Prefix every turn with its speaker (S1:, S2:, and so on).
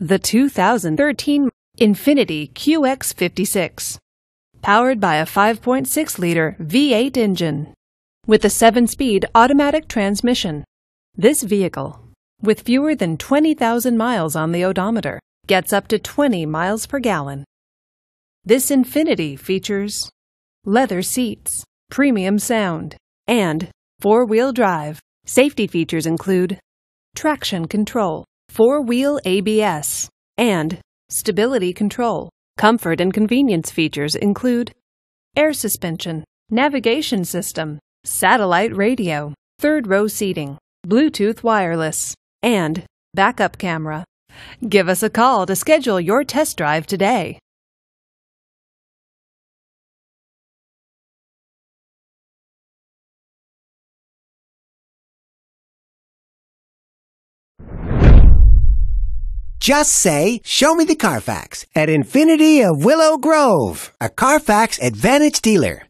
S1: The 2013 Infiniti QX56. Powered by a 5.6-liter V8 engine. With a 7-speed automatic transmission, this vehicle, with fewer than 20,000 miles on the odometer, gets up to 20 miles per gallon. This Infiniti features leather seats, premium sound, and four-wheel drive. Safety features include traction control, four-wheel ABS, and stability control. Comfort and convenience features include air suspension, navigation system, satellite radio, third row seating, Bluetooth wireless, and backup camera. Give us a call to schedule your test drive today.
S2: Just say, show me the Carfax at Infinity of Willow
S3: Grove,
S2: a Carfax Advantage dealer.